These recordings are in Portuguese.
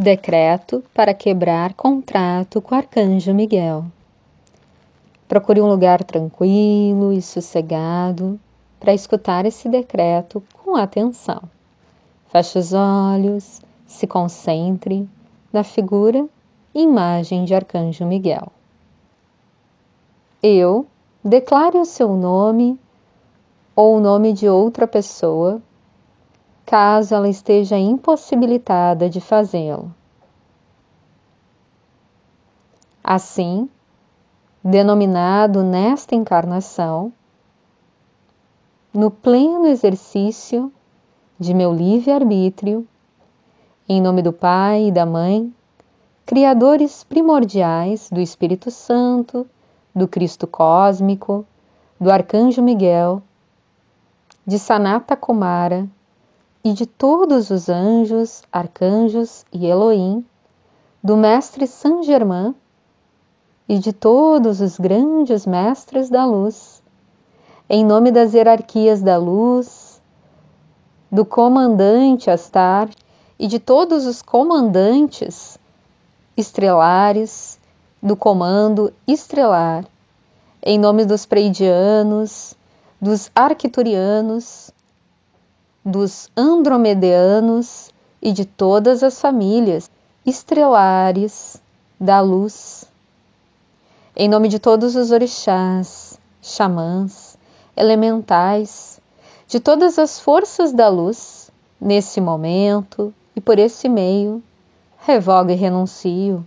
Decreto para quebrar contrato com Arcanjo Miguel. Procure um lugar tranquilo e sossegado para escutar esse decreto com atenção. Feche os olhos, se concentre na figura e imagem de Arcanjo Miguel. Eu declare o seu nome ou o nome de outra pessoa caso ela esteja impossibilitada de fazê-lo. Assim, denominado nesta encarnação, no pleno exercício de meu livre-arbítrio, em nome do Pai e da Mãe, criadores primordiais do Espírito Santo, do Cristo Cósmico, do Arcanjo Miguel, de Sanata Kumara e de todos os anjos, arcanjos e Elohim, do Mestre Saint Germain e de todos os grandes mestres da luz, em nome das hierarquias da luz, do comandante Astar e de todos os comandantes estrelares do comando estrelar, em nome dos preidianos, dos Arcturianos, dos andromedeanos e de todas as famílias estrelares da luz. Em nome de todos os orixás, xamãs, elementais, de todas as forças da luz, nesse momento e por esse meio, revogo e renuncio.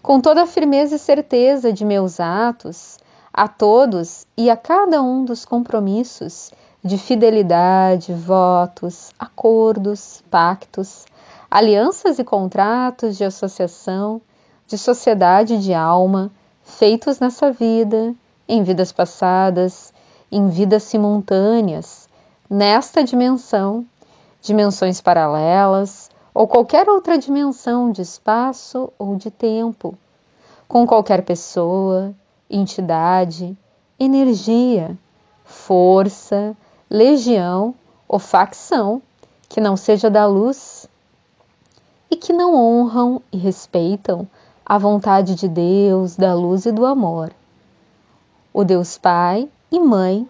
Com toda a firmeza e certeza de meus atos, a todos e a cada um dos compromissos de fidelidade, votos, acordos, pactos, alianças e contratos de associação, de sociedade de alma, feitos nessa vida, em vidas passadas, em vidas simultâneas, nesta dimensão, dimensões paralelas ou qualquer outra dimensão de espaço ou de tempo, com qualquer pessoa, entidade, energia, força, legião ou facção que não seja da luz e que não honram e respeitam a vontade de Deus, da luz e do amor. O Deus Pai e Mãe,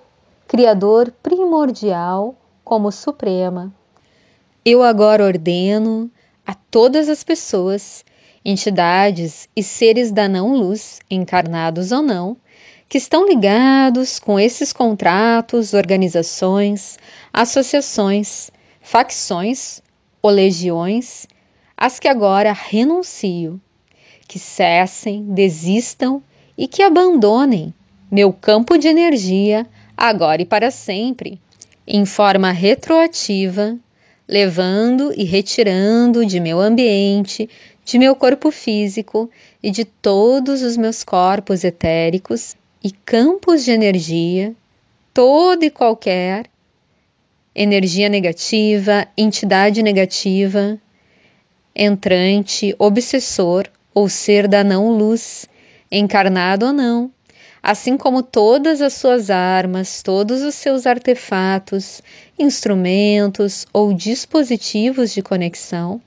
Criador primordial como Suprema. Eu agora ordeno a todas as pessoas, entidades e seres da não-luz, encarnados ou não, que estão ligados com esses contratos, organizações, associações, facções ou legiões, as que agora renuncio, que cessem, desistam e que abandonem meu campo de energia agora e para sempre, em forma retroativa, levando e retirando de meu ambiente, de meu corpo físico e de todos os meus corpos etéricos e campos de energia, toda e qualquer energia negativa, entidade negativa, entrante, obsessor ou ser da não luz, encarnado ou não, assim como todas as suas armas, todos os seus artefatos, instrumentos ou dispositivos de conexão,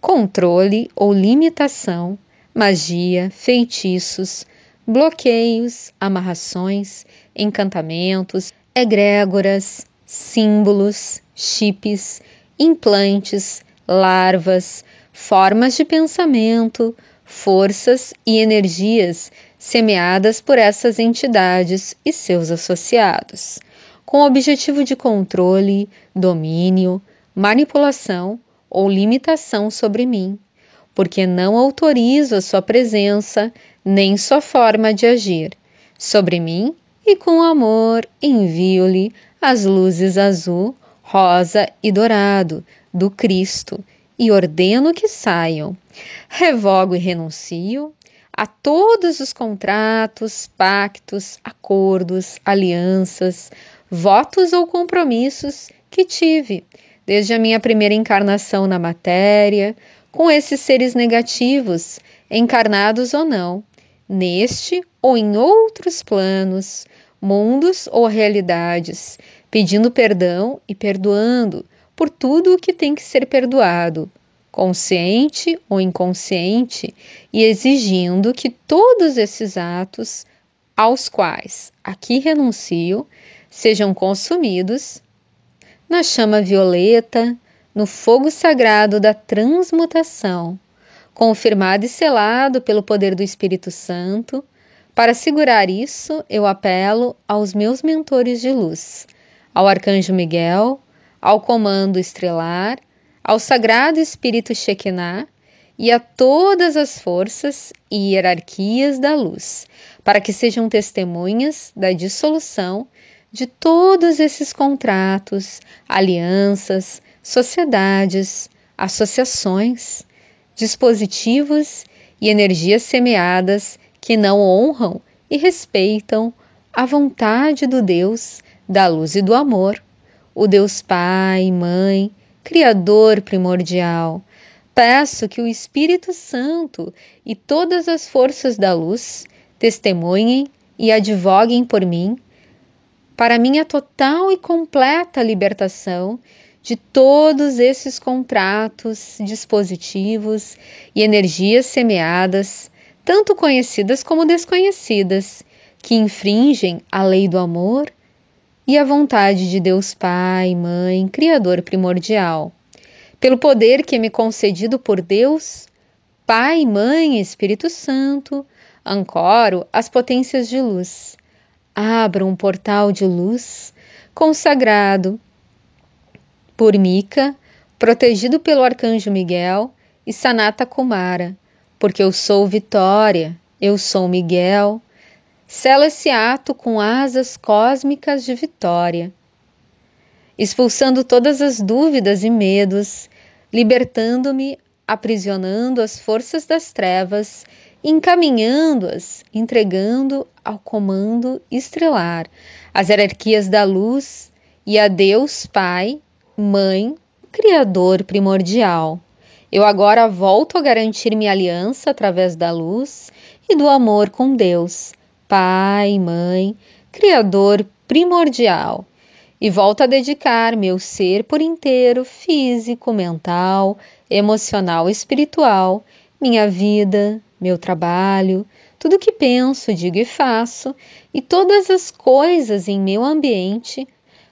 controle ou limitação, magia, feitiços, bloqueios, amarrações, encantamentos, egrégoras, símbolos, chips, implantes, larvas, formas de pensamento, forças e energias semeadas por essas entidades e seus associados, com o objetivo de controle, domínio, manipulação ou limitação sobre mim, porque não autorizo a sua presença, nem sua forma de agir. Sobre mim e com amor envio-lhe as luzes azul, rosa e dourado do Cristo e ordeno que saiam. Revogo e renuncio a todos os contratos, pactos, acordos, alianças, votos ou compromissos que tive desde a minha primeira encarnação na matéria, com esses seres negativos, encarnados ou não neste ou em outros planos, mundos ou realidades, pedindo perdão e perdoando por tudo o que tem que ser perdoado, consciente ou inconsciente, e exigindo que todos esses atos aos quais aqui renuncio sejam consumidos na chama violeta, no fogo sagrado da transmutação, confirmado e selado pelo poder do Espírito Santo. Para segurar isso, eu apelo aos meus mentores de luz, ao Arcanjo Miguel, ao Comando Estrelar, ao Sagrado Espírito Shekinah e a todas as forças e hierarquias da luz, para que sejam testemunhas da dissolução de todos esses contratos, alianças, sociedades, associações dispositivos e energias semeadas que não honram e respeitam a vontade do Deus da luz e do amor, o Deus Pai, Mãe, Criador primordial. Peço que o Espírito Santo e todas as forças da luz testemunhem e advoguem por mim, para minha total e completa libertação de todos esses contratos, dispositivos e energias semeadas, tanto conhecidas como desconhecidas, que infringem a lei do amor e a vontade de Deus Pai, Mãe, Criador primordial. Pelo poder que é me concedido por Deus, Pai, Mãe, Espírito Santo, ancoro as potências de luz. Abra um portal de luz consagrado por Mica, protegido pelo arcanjo Miguel e Sanata Kumara, porque eu sou Vitória, eu sou Miguel. Sela esse ato com asas cósmicas de vitória, expulsando todas as dúvidas e medos, libertando-me, aprisionando as forças das trevas, encaminhando-as, entregando ao comando estrelar, as hierarquias da luz e a Deus Pai Mãe, Criador primordial, eu agora volto a garantir minha aliança através da luz e do amor com Deus, Pai, Mãe, Criador primordial, e volto a dedicar meu ser por inteiro, físico, mental, emocional, espiritual, minha vida, meu trabalho, tudo que penso, digo e faço, e todas as coisas em meu ambiente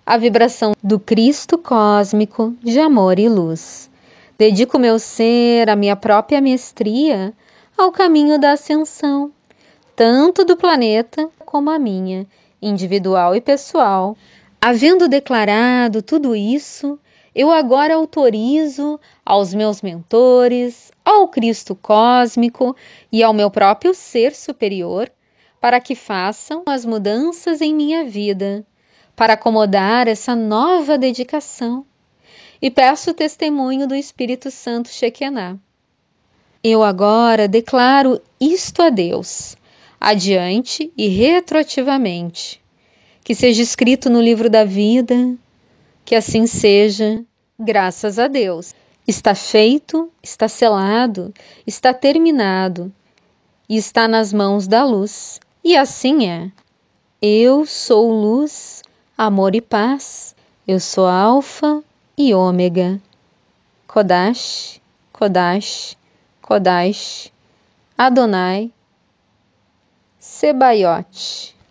a vibração do Cristo cósmico de amor e luz. Dedico meu ser, a minha própria mestria, ao caminho da ascensão, tanto do planeta como a minha, individual e pessoal. Havendo declarado tudo isso, eu agora autorizo aos meus mentores, ao Cristo cósmico e ao meu próprio ser superior para que façam as mudanças em minha vida para acomodar essa nova dedicação e peço o testemunho do Espírito Santo Shekinah. Eu agora declaro isto a Deus, adiante e retroativamente. Que seja escrito no livro da vida, que assim seja, graças a Deus. Está feito, está selado, está terminado e está nas mãos da luz. E assim é. Eu sou luz amor e paz, eu sou Alfa e Ômega. Kodash, Kodash, Kodash, Adonai, Sebaiote.